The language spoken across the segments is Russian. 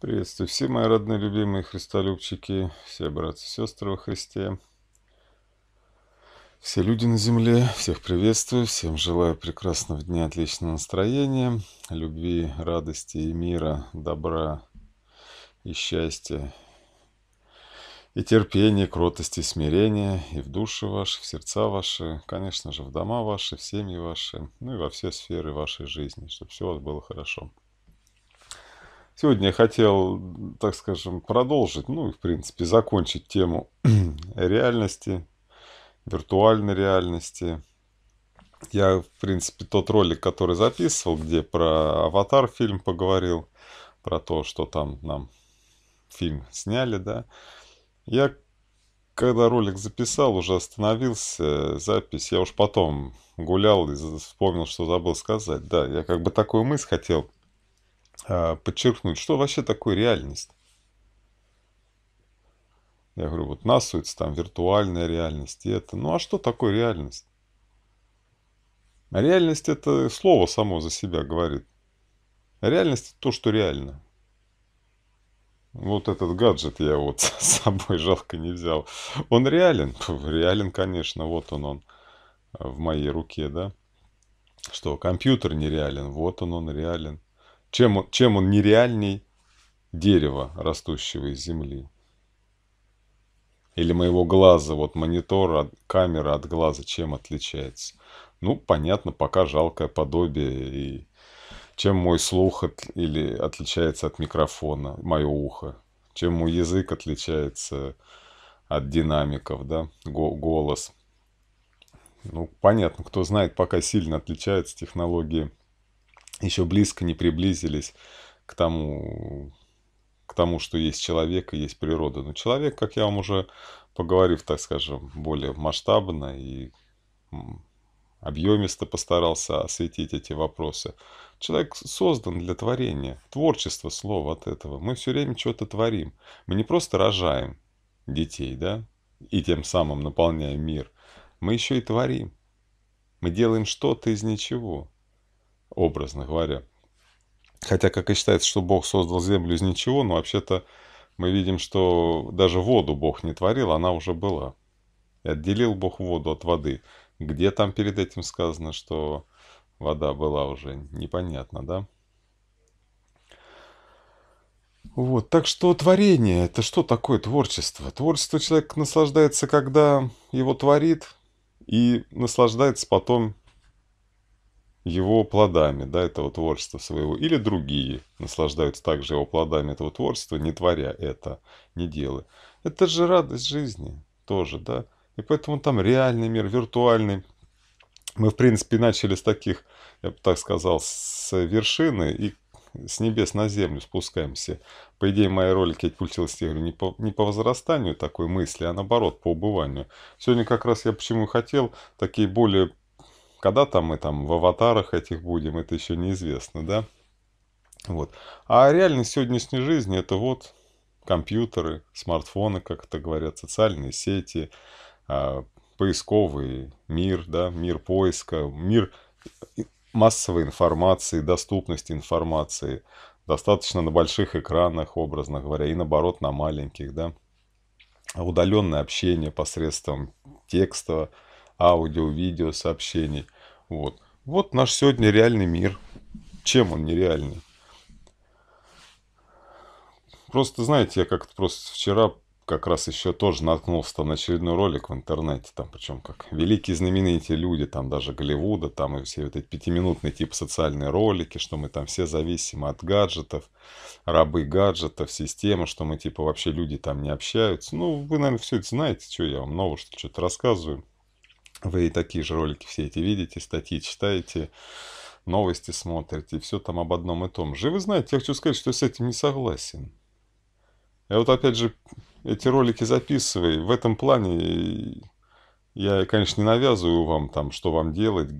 Приветствую все мои родные, любимые христолюбчики, все братья и сестры во Христе, все люди на земле, всех приветствую, всем желаю прекрасного дня, отличного настроения, любви, радости и мира, добра и счастья, и терпения, кротости, смирения, и в души ваши, в сердца ваши, конечно же, в дома ваши, в семьи ваши, ну и во все сферы вашей жизни, чтобы все у вас было хорошо. Сегодня я хотел, так скажем, продолжить, ну и в принципе закончить тему реальности, виртуальной реальности. Я, в принципе, тот ролик, который записывал, где про «Аватар» фильм поговорил, про то, что там нам фильм сняли, да. Я, когда ролик записал, уже остановился запись. Я уж потом гулял и вспомнил, что забыл сказать. Да, я как бы такую мысль хотел а, подчеркнуть, что вообще такое реальность. Я говорю, вот насуется там виртуальная реальность и это. Ну а что такое реальность? А реальность это слово само за себя говорит. Реальность это то, что реально. Вот этот гаджет я вот с собой жалко не взял. Он реален? Реален, конечно, вот он он в моей руке, да? Что, компьютер нереален? Вот он он реален. Чем он, чем он нереальней дерева, растущего из земли? Или моего глаза, вот монитор, камера от глаза, чем отличается? Ну, понятно, пока жалкое подобие. И чем мой слух от, или отличается от микрофона, мое ухо? Чем мой язык отличается от динамиков, да, Го голос? Ну, понятно, кто знает, пока сильно отличаются технологии еще близко не приблизились к тому, к тому, что есть человек и есть природа. Но человек, как я вам уже поговорив, так скажем, более масштабно и объемисто постарался осветить эти вопросы. Человек создан для творения. Творчество слово от этого. Мы все время что-то творим. Мы не просто рожаем детей, да, и тем самым наполняем мир. Мы еще и творим. Мы делаем что-то из ничего образно говоря. Хотя, как и считается, что Бог создал землю из ничего, но вообще-то мы видим, что даже воду Бог не творил, она уже была. И отделил Бог воду от воды. Где там перед этим сказано, что вода была уже, непонятно, да? Вот, так что творение – это что такое творчество? Творчество человек наслаждается, когда его творит, и наслаждается потом его плодами, да, этого творчества своего, или другие наслаждаются также его плодами этого творчества, не творя это, не делая. Это же радость жизни тоже, да, и поэтому там реальный мир, виртуальный. Мы, в принципе, начали с таких, я бы так сказал, с вершины и с небес на землю спускаемся. По идее, мои ролики я крутилась, я говорю, не по, не по возрастанию такой мысли, а наоборот, по убыванию. Сегодня как раз я почему хотел такие более когда там мы там в аватарах этих будем, это еще неизвестно, да? Вот. А реальность сегодняшней жизни это вот компьютеры, смартфоны, как это говорят, социальные сети, а, поисковый мир, да, мир поиска, мир э, массовой информации, доступности информации. Достаточно на больших экранах, образно говоря, и наоборот на маленьких, да. Удаленное общение посредством текста, аудио, видео, сообщений. Вот. вот наш сегодня реальный мир. Чем он нереальный? Просто, знаете, я как-то просто вчера как раз еще тоже наткнулся на очередной ролик в интернете, там причем как великие знаменитые люди, там даже Голливуда, там и все вот эти пятиминутные типа социальные ролики, что мы там все зависимы от гаджетов, рабы гаджетов, системы, что мы типа вообще люди там не общаются. Ну, вы, наверное, все это знаете, что я вам нового что-то рассказываю. Вы и такие же ролики все эти видите, статьи читаете, новости смотрите, все там об одном и том же. И вы знаете, я хочу сказать, что я с этим не согласен. Я вот опять же эти ролики записываю. В этом плане я, конечно, не навязываю вам там, что вам делать.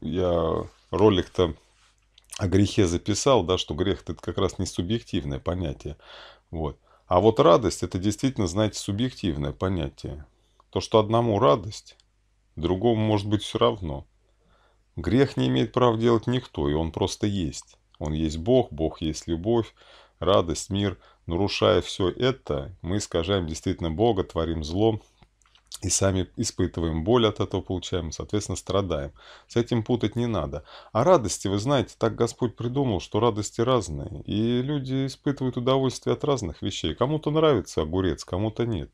Я ролик-то о грехе записал, да, что грех это как раз не субъективное понятие. Вот. А вот радость это действительно, знаете, субъективное понятие. То, что одному радость, Другому может быть все равно. Грех не имеет прав делать никто, и он просто есть. Он есть Бог, Бог есть любовь, радость, мир. Нарушая все это, мы искажаем действительно Бога, творим зло, и сами испытываем боль от этого, получаем, соответственно, страдаем. С этим путать не надо. А радости, вы знаете, так Господь придумал, что радости разные. И люди испытывают удовольствие от разных вещей. Кому-то нравится огурец, кому-то нет.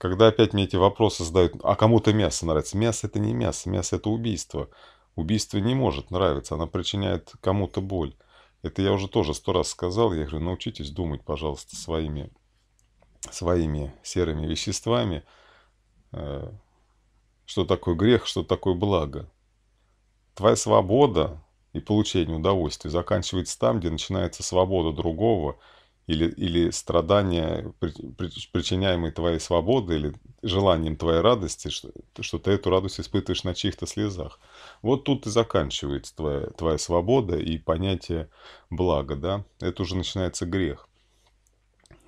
Когда опять мне эти вопросы задают, а кому-то мясо нравится? Мясо это не мясо, мясо это убийство. Убийство не может нравиться, оно причиняет кому-то боль. Это я уже тоже сто раз сказал, я говорю, научитесь думать, пожалуйста, своими, своими серыми веществами, э, что такое грех, что такое благо. Твоя свобода и получение удовольствия заканчивается там, где начинается свобода другого – или, или страдания, причиняемые твоей свободой или желанием твоей радости, что, что ты эту радость испытываешь на чьих-то слезах. Вот тут и заканчивается твоя, твоя свобода и понятие блага, да? Это уже начинается грех.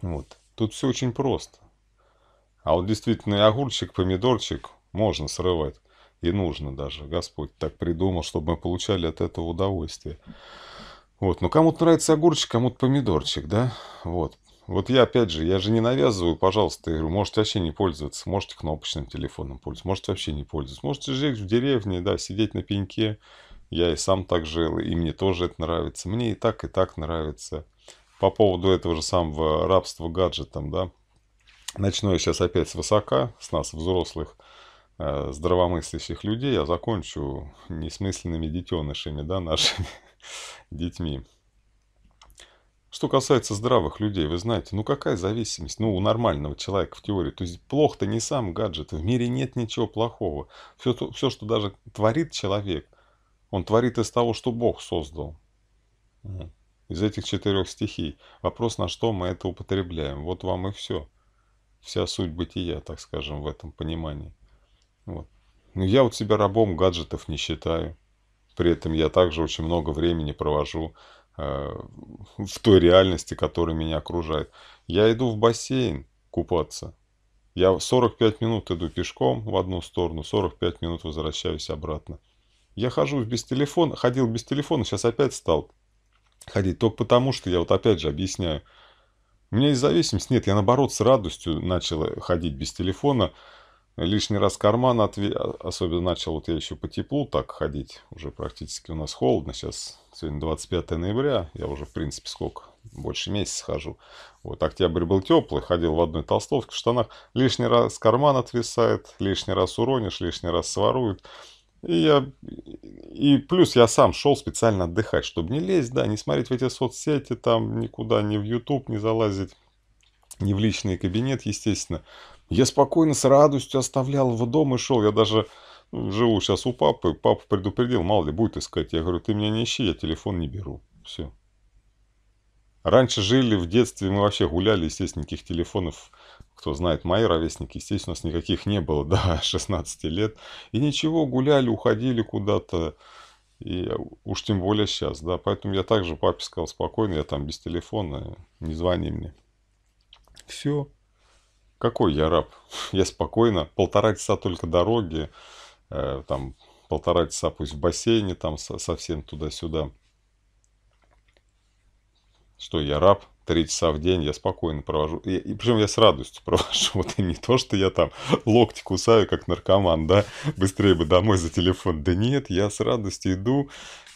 Вот. Тут все очень просто. А вот действительно и огурчик, помидорчик можно срывать. И нужно даже. Господь так придумал, чтобы мы получали от этого удовольствие. Вот, но ну, кому-то нравится огурчик, кому-то помидорчик, да? Вот. Вот я, опять же, я же не навязываю, пожалуйста, я говорю, можете вообще не пользоваться, можете кнопочным телефоном пользоваться, можете вообще не пользоваться, можете жить в деревне, да, сидеть на пеньке. Я и сам так жил, и мне тоже это нравится. Мне и так, и так нравится. По поводу этого же самого рабства гаджетом, да, Начну я сейчас опять с высока, с нас, взрослых, э, здравомыслящих людей, я а закончу несмысленными детенышами, да, нашими детьми. Что касается здравых людей, вы знаете, ну какая зависимость? Ну, у нормального человека в теории. То есть плохо-то не сам гаджет. В мире нет ничего плохого. Все, то, все, что даже творит человек, он творит из того, что Бог создал. Из этих четырех стихий. Вопрос, на что мы это употребляем. Вот вам и все. Вся суть бытия, так скажем, в этом понимании. Вот. Ну, я вот себя рабом гаджетов не считаю. При этом я также очень много времени провожу э, в той реальности, которая меня окружает. Я иду в бассейн купаться. Я 45 минут иду пешком в одну сторону, 45 минут возвращаюсь обратно. Я хожу без телефона, ходил без телефона, сейчас опять стал ходить. Только потому, что я вот опять же объясняю. У меня есть зависимость нет, я наоборот с радостью начал э, ходить без телефона, лишний раз карман, отве... А, особенно начал, вот я еще по теплу так ходить, уже практически у нас холодно, сейчас сегодня 25 ноября, я уже, в принципе, сколько, больше месяца хожу. Вот октябрь был теплый, ходил в одной толстовке, в штанах, лишний раз карман отвисает, лишний раз уронишь, лишний раз своруют. И, я, и плюс я сам шел специально отдыхать, чтобы не лезть, да, не смотреть в эти соцсети, там никуда, ни в YouTube не залазить, не в личный кабинет, естественно. Я спокойно, с радостью оставлял его дома и шел. Я даже ну, живу сейчас у папы. Папа предупредил, мало ли, будет искать. Я говорю, ты меня не ищи, я телефон не беру. Все. Раньше жили в детстве, мы вообще гуляли, естественно, никаких телефонов, кто знает, мои ровесники, естественно, у нас никаких не было до 16 лет. И ничего, гуляли, уходили куда-то. И уж тем более сейчас, да. Поэтому я также папе сказал спокойно, я там без телефона, не звони мне. Все. Какой я раб? Я спокойно. Полтора часа только дороги. Э, там полтора часа пусть в бассейне там совсем туда-сюда. Что я раб? три часа в день я спокойно провожу. И, и причем я с радостью провожу. Вот и не то, что я там локти кусаю, как наркоман, да, быстрее бы домой за телефон. Да нет, я с радостью иду,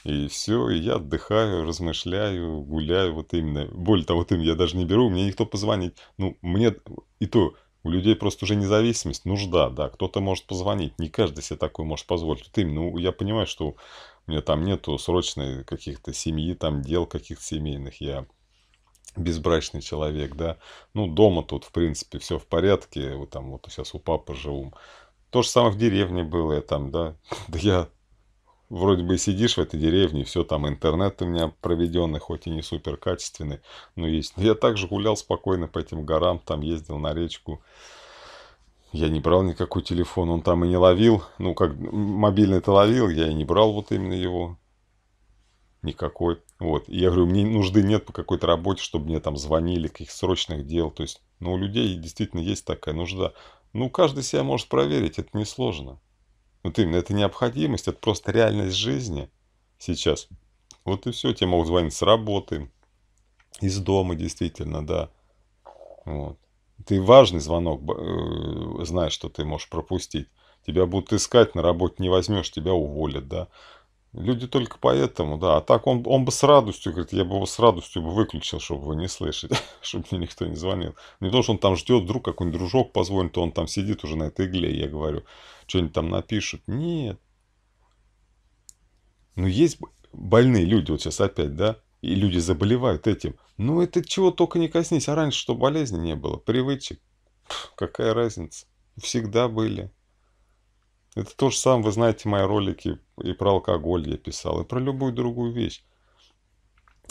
и все, и я отдыхаю, размышляю, гуляю, вот именно. Более того, вот им я даже не беру, мне никто позвонить. Ну, мне и то, у людей просто уже независимость, нужда, да. Кто-то может позвонить, не каждый себе такой может позволить. Вот именно ну, я понимаю, что у меня там нету срочной каких-то семьи, там дел каких-то семейных. Я безбрачный человек, да. Ну, дома тут, в принципе, все в порядке. Вот там вот сейчас у папы живу. То же самое в деревне было я там, да. Да я вроде бы сидишь в этой деревне, все там интернет у меня проведенный, хоть и не супер качественный, но есть. Я также гулял спокойно по этим горам, там ездил на речку. Я не брал никакой телефон, он там и не ловил. Ну, как мобильный-то ловил, я и не брал вот именно его никакой. Вот. И я говорю, мне нужды нет по какой-то работе, чтобы мне там звонили, каких срочных дел. То есть, ну, у людей действительно есть такая нужда. Ну, каждый себя может проверить, это несложно. Вот именно, это необходимость, это просто реальность жизни сейчас. Вот и все, тебе могут звонить с работы, из дома, действительно, да. Вот. Ты важный звонок э, знаешь, что ты можешь пропустить. Тебя будут искать, на работе не возьмешь, тебя уволят, да. Люди только поэтому, да. А так он, он бы с радостью, говорит, я бы его с радостью бы выключил, чтобы вы не слышали, чтобы мне никто не звонил. Не то, что он там ждет, вдруг какой-нибудь дружок позвонит, то он там сидит уже на этой игле, я говорю, что-нибудь там напишут. Нет. Ну, есть больные люди, вот сейчас опять, да, и люди заболевают этим. Ну, это чего только не коснись. А раньше что, болезни не было? Привычек? какая разница? Всегда были. Это то же самое, вы знаете, мои ролики и про алкоголь я писал, и про любую другую вещь.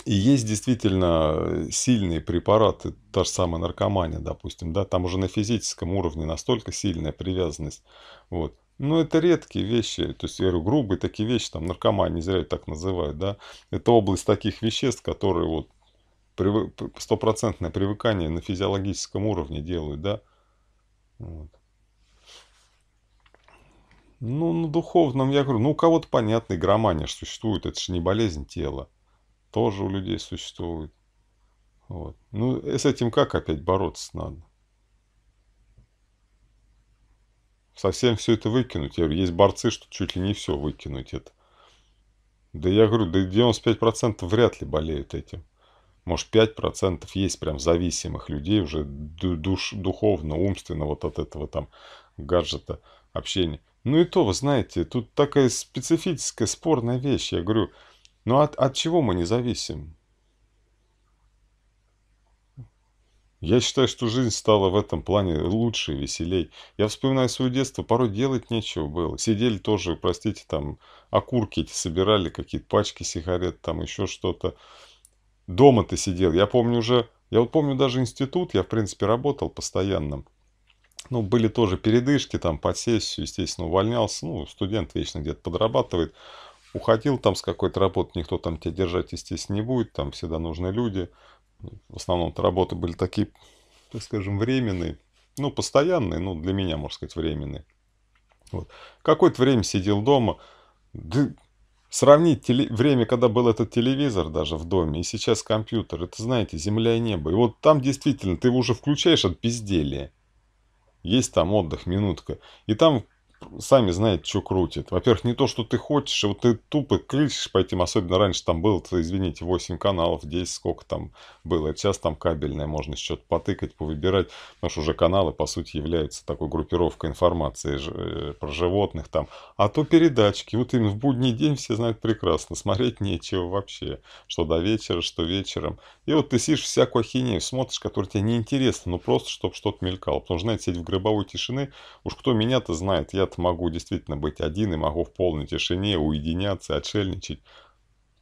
И есть действительно э, сильные препараты, та же самая наркомания, допустим, да, там уже на физическом уровне настолько сильная привязанность, вот. Но ну, это редкие вещи, то есть, я говорю, грубые такие вещи, там, наркомания, не зря так называют, да, это область таких веществ, которые вот стопроцентное привыкание на физиологическом уровне делают, да, вот. Ну, на духовном, я говорю, ну, у кого-то, понятный игромания существует, это же не болезнь тела. Тоже у людей существует. Вот. Ну, с этим как опять бороться надо? Совсем все это выкинуть. Я говорю, есть борцы, что чуть ли не все выкинуть это. Да я говорю, да 95% вряд ли болеют этим. Может, 5% есть прям зависимых людей уже душ, духовно, умственно вот от этого там гаджета, общения. Ну и то, вы знаете, тут такая специфическая спорная вещь. Я говорю, ну от, от чего мы не зависим? Я считаю, что жизнь стала в этом плане лучше, веселей. Я вспоминаю свое детство, порой делать нечего было. Сидели тоже, простите, там окурки эти собирали, какие-то пачки сигарет, там еще что-то. Дома ты сидел. Я помню уже, я вот помню даже институт, я в принципе работал постоянно. Ну, были тоже передышки, там, под сессию, естественно, увольнялся. Ну, студент вечно где-то подрабатывает. Уходил там с какой-то работы, никто там тебя держать, естественно, не будет. Там всегда нужны люди. Ну, в основном-то работы были такие, так скажем, временные. Ну, постоянные, ну, для меня, можно сказать, временные. Вот. Какое-то время сидел дома. Да, сравнить теле... время, когда был этот телевизор даже в доме, и сейчас компьютер. Это, знаете, земля и небо. И вот там действительно ты его уже включаешь от безделия. Есть там отдых, минутка. И там сами знаете, что крутит. Во-первых, не то, что ты хочешь, а вот ты тупо кричишь по этим, особенно раньше там было, извините, 8 каналов, 10 сколько там было. сейчас там кабельное, можно что-то потыкать, повыбирать, потому что уже каналы, по сути, являются такой группировкой информации э, про животных там. А то передачки, вот именно в будний день все знают прекрасно, смотреть нечего вообще, что до вечера, что вечером. И вот ты сидишь всякую ахинею, смотришь, которая тебе неинтересна, ну просто, чтобы что-то мелькало. Потому что, знаете, сидеть в гробовой тишины, уж кто меня-то знает, я лет могу действительно быть один и могу в полной тишине уединяться, отшельничать.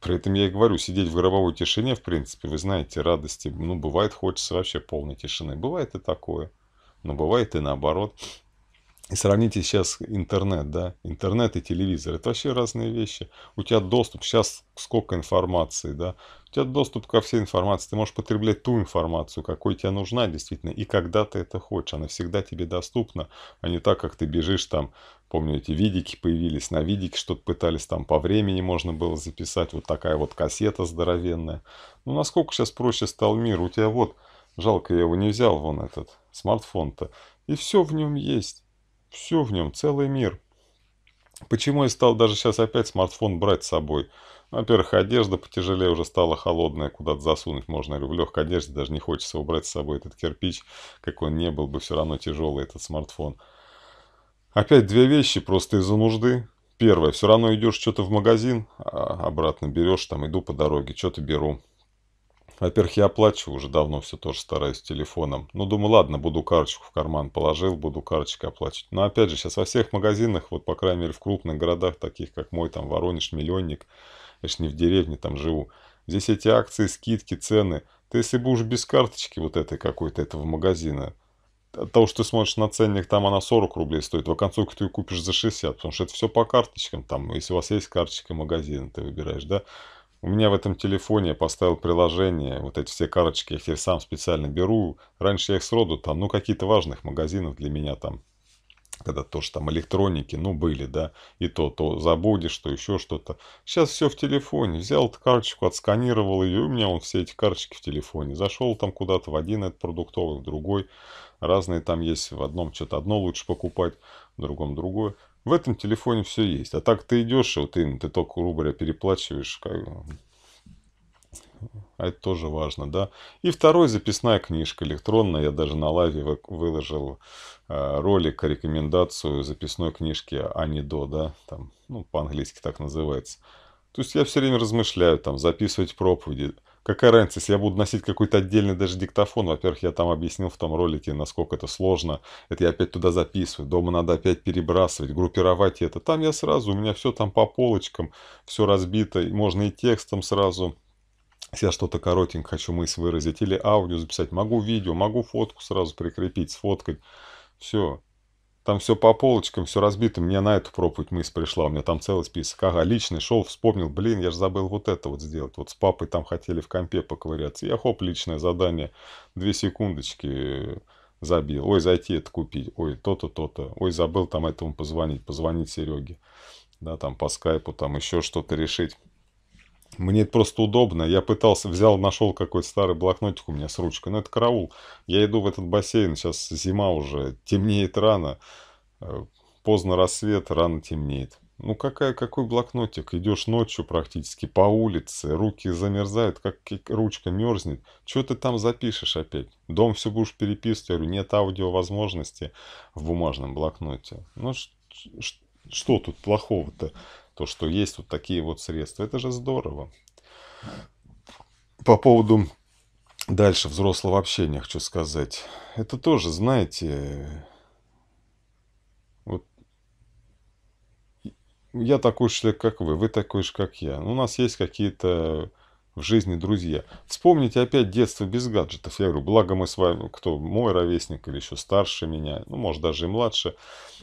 При этом я и говорю, сидеть в гробовой тишине, в принципе, вы знаете, радости, ну, бывает хочется вообще полной тишины. Бывает и такое, но бывает и наоборот. И сравните сейчас интернет, да, интернет и телевизор, это вообще разные вещи. У тебя доступ сейчас сколько информации, да, у тебя доступ ко всей информации, ты можешь потреблять ту информацию, какой тебе нужна действительно, и когда ты это хочешь, она всегда тебе доступна, а не так, как ты бежишь там, помню, эти видики появились, на видике что-то пытались там по времени можно было записать, вот такая вот кассета здоровенная. Ну, насколько сейчас проще стал мир, у тебя вот, жалко, я его не взял, вон этот смартфон-то, и все в нем есть все в нем, целый мир. Почему я стал даже сейчас опять смартфон брать с собой? Во-первых, одежда потяжелее уже стала холодная, куда-то засунуть можно. Или в легкой одежде даже не хочется убрать с собой этот кирпич, как он не был бы, все равно тяжелый этот смартфон. Опять две вещи просто из-за нужды. Первое, все равно идешь что-то в магазин, а обратно берешь, там иду по дороге, что-то беру. Во-первых, я оплачиваю уже давно, все тоже стараюсь телефоном. Ну, думаю, ладно, буду карточку в карман положил, буду карточкой оплачивать. Но опять же, сейчас во всех магазинах, вот по крайней мере в крупных городах, таких как мой, там Воронеж, Миллионник, я же не в деревне там живу. Здесь эти акции, скидки, цены. Ты если будешь без карточки вот этой какой-то, этого магазина, от того, что ты смотришь на ценник, там она 40 рублей стоит, в оконцовке ты ее купишь за 60, потому что это все по карточкам, там, если у вас есть карточка магазина, ты выбираешь, да, у меня в этом телефоне я поставил приложение, вот эти все карточки я теперь сам специально беру. Раньше я их сроду там, ну, какие-то важных магазинов для меня там, когда тоже там электроники, ну, были, да, и то, то забудешь, что еще что-то. Сейчас все в телефоне. Взял карточку, отсканировал ее, и у меня он все эти карточки в телефоне. Зашел там куда-то в один этот продуктовый, в другой. Разные там есть, в одном что-то одно лучше покупать, в другом другое. В этом телефоне все есть. А так ты идешь, вот ты, ты только рубля переплачиваешь. Как... А это тоже важно, да. И второй записная книжка электронная. Я даже на лайве выложил э, ролик, рекомендацию записной книжки Анидо, да. Там, ну, по-английски так называется. То есть я все время размышляю, там, записывать проповеди. Какая разница, если я буду носить какой-то отдельный даже диктофон. Во-первых, я там объяснил в том ролике, насколько это сложно. Это я опять туда записываю. Дома надо опять перебрасывать, группировать это. Там я сразу, у меня все там по полочкам, все разбито. Можно и текстом сразу. Если я что-то коротенько хочу мысль выразить или аудио записать, могу видео, могу фотку сразу прикрепить, сфоткать. Все. Там все по полочкам, все разбито. Мне на эту проповедь мысль пришла. У меня там целый список. Ага, личный шел, вспомнил. Блин, я же забыл вот это вот сделать. Вот с папой там хотели в компе поковыряться. Я хоп, личное задание. Две секундочки забил. Ой, зайти это купить. Ой, то-то, то-то. Ой, забыл там этому позвонить. Позвонить Сереге. Да, там по скайпу, там еще что-то решить. Мне это просто удобно. Я пытался, взял, нашел какой-то старый блокнотик у меня с ручкой. Но ну, это караул. Я иду в этот бассейн, сейчас зима уже, темнеет рано. Э, поздно рассвет, рано темнеет. Ну какая, какой блокнотик? Идешь ночью практически по улице, руки замерзают, как ручка мерзнет. Что ты там запишешь опять? Дом все будешь переписывать. Я говорю, нет аудиовозможности в бумажном блокноте. Ну что тут плохого-то? то, что есть вот такие вот средства. Это же здорово. По поводу дальше взрослого общения хочу сказать. Это тоже, знаете, вот я такой же человек, как вы, вы такой же, как я. У нас есть какие-то в жизни друзья. Вспомните опять детство без гаджетов. Я говорю, благо мы с вами, ну, кто мой ровесник или еще старше меня, ну, может, даже и младше.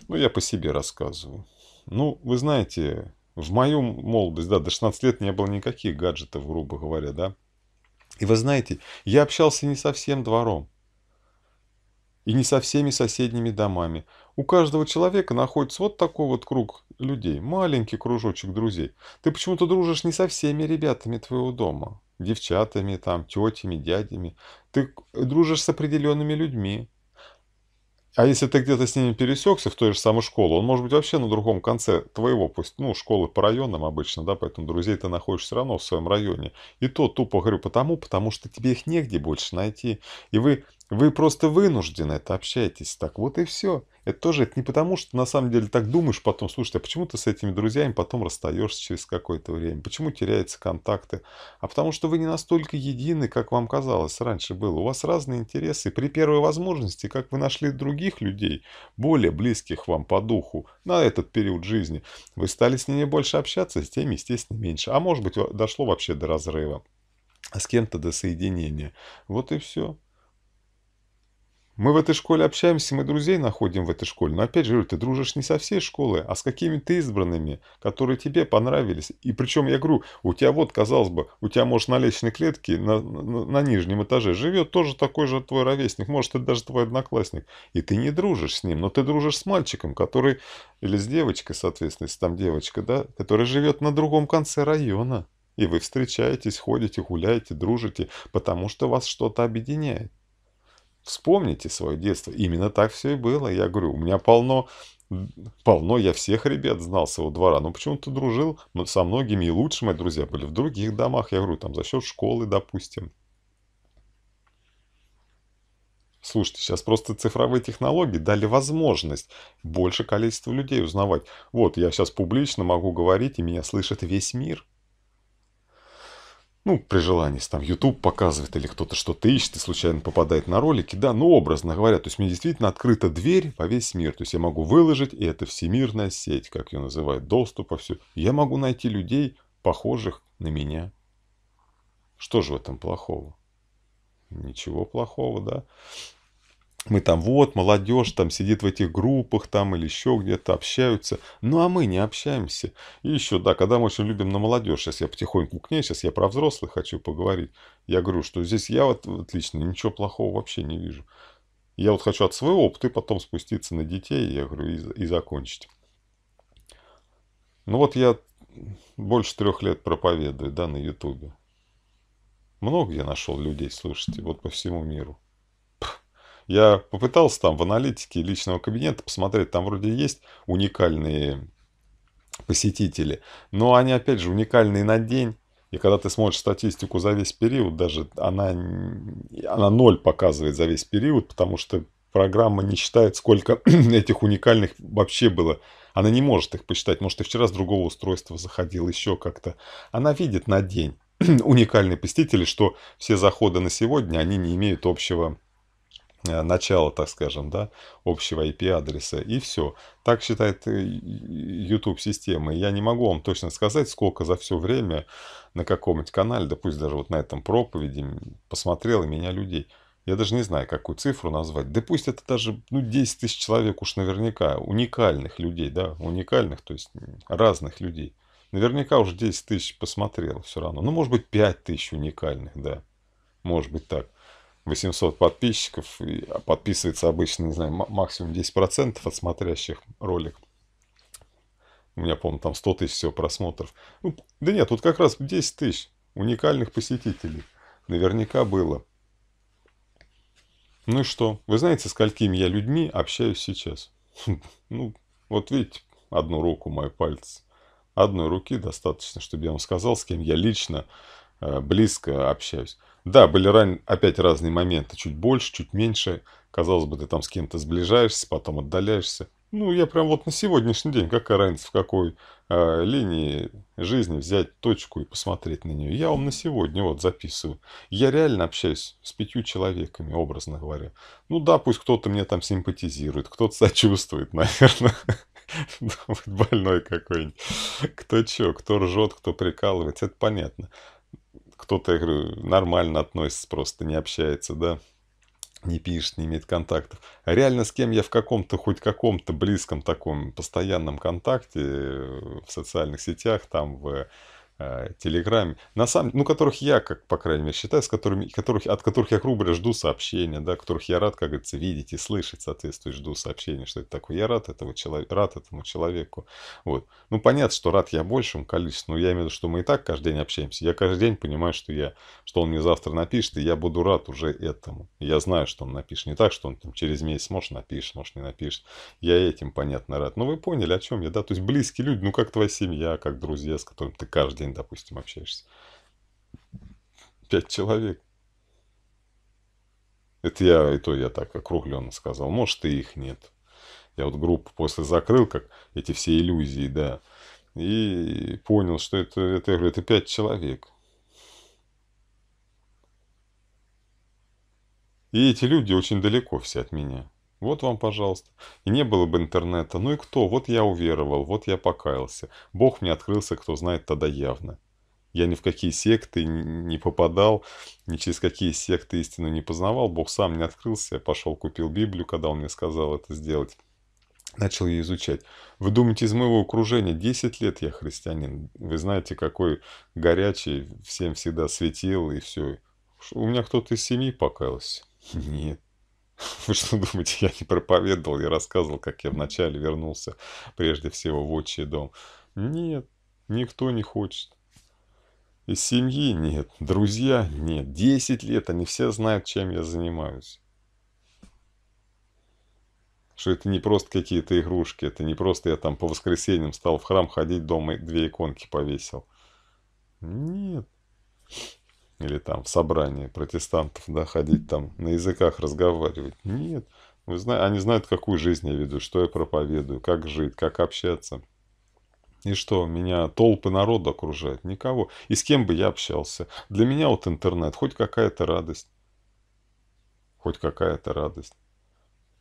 Ну, я по себе рассказываю. Ну, вы знаете, в мою молодость, да, до 16 лет не было никаких гаджетов, грубо говоря, да. И вы знаете, я общался не со всем двором. И не со всеми соседними домами. У каждого человека находится вот такой вот круг людей, маленький кружочек друзей. Ты почему-то дружишь не со всеми ребятами твоего дома, девчатами, там, тетями, дядями. Ты дружишь с определенными людьми. А если ты где-то с ними пересекся в той же самой школе, он может быть вообще на другом конце твоего, пусть, ну, школы по районам обычно, да, поэтому друзей ты находишь все равно в своем районе. И то тупо говорю потому, потому что тебе их негде больше найти. И вы вы просто вынуждены это общаетесь. Так вот и все. Это тоже это не потому, что на самом деле так думаешь потом, слушай, а почему ты с этими друзьями потом расстаешься через какое-то время? Почему теряются контакты? А потому что вы не настолько едины, как вам казалось раньше было. У вас разные интересы. при первой возможности, как вы нашли других людей, более близких вам по духу, на этот период жизни, вы стали с ними больше общаться, с теми, естественно, меньше. А может быть, дошло вообще до разрыва. с кем-то до соединения. Вот и все. Мы в этой школе общаемся, мы друзей находим в этой школе. Но опять же, ты дружишь не со всей школы, а с какими-то избранными, которые тебе понравились. И причем, я говорю, у тебя вот, казалось бы, у тебя, может, на лестничной клетке на, на, на нижнем этаже живет тоже такой же твой ровесник, может, это даже твой одноклассник. И ты не дружишь с ним, но ты дружишь с мальчиком, который, или с девочкой, соответственно, если там девочка, да, которая живет на другом конце района. И вы встречаетесь, ходите, гуляете, дружите, потому что вас что-то объединяет. Вспомните свое детство. Именно так все и было. Я говорю, у меня полно, полно, я всех ребят знал своего двора. Но почему-то дружил со многими, и лучше мои друзья были в других домах. Я говорю, там за счет школы, допустим. Слушайте, сейчас просто цифровые технологии дали возможность больше количества людей узнавать. Вот, я сейчас публично могу говорить, и меня слышит весь мир. Ну, при желании, если там YouTube показывает или кто-то что-то ищет и случайно попадает на ролики, да, ну, образно говоря, то есть мне действительно открыта дверь во весь мир, то есть я могу выложить, и это всемирная сеть, как ее называют, доступа, все. Я могу найти людей, похожих на меня. Что же в этом плохого? Ничего плохого, да? мы там вот, молодежь там сидит в этих группах там или еще где-то общаются. Ну, а мы не общаемся. И еще, да, когда мы очень любим на молодежь, сейчас я потихоньку к ней, сейчас я про взрослых хочу поговорить. Я говорю, что здесь я вот отлично, ничего плохого вообще не вижу. Я вот хочу от своего опыта потом спуститься на детей, я говорю, и, и закончить. Ну вот я больше трех лет проповедую, да, на Ютубе. Много я нашел людей, слушайте, вот по всему миру. Я попытался там в аналитике личного кабинета посмотреть, там вроде есть уникальные посетители, но они, опять же, уникальные на день. И когда ты смотришь статистику за весь период, даже она, она ноль показывает за весь период, потому что программа не считает, сколько этих уникальных вообще было. Она не может их посчитать. Может, и вчера с другого устройства заходил еще как-то. Она видит на день уникальные посетители, что все заходы на сегодня, они не имеют общего Э, начало, так скажем, да, общего IP-адреса, и все. Так считает YouTube-система. Э, я не могу вам точно сказать, сколько за все время на каком-нибудь канале, да пусть даже вот на этом проповеди, посмотрело меня людей. Я даже не знаю, какую цифру назвать. Да пусть это даже ну, 10 тысяч человек уж наверняка, уникальных людей, да, уникальных, то есть разных людей. Наверняка уже 10 тысяч посмотрел все равно. Ну, может быть, 5 тысяч уникальных, да. Может быть так. 800 подписчиков, и подписывается обычно, не знаю, максимум 10% от смотрящих ролик. У меня, помню там 100 тысяч всего просмотров. Ну, да нет, тут как раз 10 тысяч уникальных посетителей. Наверняка было. Ну и что? Вы знаете, с какими я людьми общаюсь сейчас? Ну, вот видите, одну руку мою пальцы, Одной руки достаточно, чтобы я вам сказал, с кем я лично э, близко общаюсь. Да, были ран... опять разные моменты, чуть больше, чуть меньше. Казалось бы, ты там с кем-то сближаешься, потом отдаляешься. Ну, я прям вот на сегодняшний день, какая разница, в какой э, линии жизни взять точку и посмотреть на нее. Я вам на сегодня вот записываю. Я реально общаюсь с пятью человеками, образно говоря. Ну да, пусть кто-то мне там симпатизирует, кто-то сочувствует, наверное. Больной какой-нибудь. Кто чё, кто ржет, кто прикалывается, это понятно кто-то, я говорю, нормально относится просто, не общается, да, не пишет, не имеет контактов. А реально с кем я в каком-то, хоть каком-то близком таком постоянном контакте э, в социальных сетях, там в Э, Телеграме, на самом, ну, которых я, как, по крайней мере, считаю, с которыми, которых, от которых я, грубо жду сообщения, да, которых я рад, как говорится, видеть и слышать, соответственно, жду сообщения, что это такое. Я рад, этого рад этому человеку. Вот. Ну, понятно, что рад я большему количеству, но я имею в виду, что мы и так каждый день общаемся. Я каждый день понимаю, что, я, что он мне завтра напишет, и я буду рад уже этому. Я знаю, что он напишет. Не так, что он там, через месяц, может, напишет, может, не напишет. Я этим, понятно, рад. Но вы поняли, о чем я, да? То есть близкие люди, ну, как твоя семья, как друзья, с которыми ты каждый день один, допустим, общаешься. Пять человек. Это я, и то я так округленно сказал. Может, и их нет. Я вот группу после закрыл, как эти все иллюзии, да. И понял, что это, это, я говорю, это пять человек. И эти люди очень далеко все от меня. Вот вам, пожалуйста. И не было бы интернета. Ну и кто? Вот я уверовал, вот я покаялся. Бог мне открылся, кто знает, тогда явно. Я ни в какие секты не попадал, ни через какие секты истину не познавал. Бог сам не открылся. Я пошел, купил Библию, когда он мне сказал это сделать. Начал ее изучать. Вы думаете, из моего окружения 10 лет я христианин. Вы знаете, какой горячий, всем всегда светил и все. У меня кто-то из семьи покаялся. Нет. Вы что думаете, я не проповедовал, я рассказывал, как я вначале вернулся прежде всего в отчий дом. Нет, никто не хочет. Из семьи нет, друзья нет. Десять лет, они все знают, чем я занимаюсь. Что это не просто какие-то игрушки, это не просто я там по воскресеньям стал в храм ходить, дома две иконки повесил. Нет или там в собрании протестантов, да, ходить там на языках разговаривать. Нет. Вы знаете, они знают, какую жизнь я веду, что я проповедую, как жить, как общаться. И что, меня толпы народа окружают? Никого. И с кем бы я общался? Для меня вот интернет, хоть какая-то радость. Хоть какая-то радость.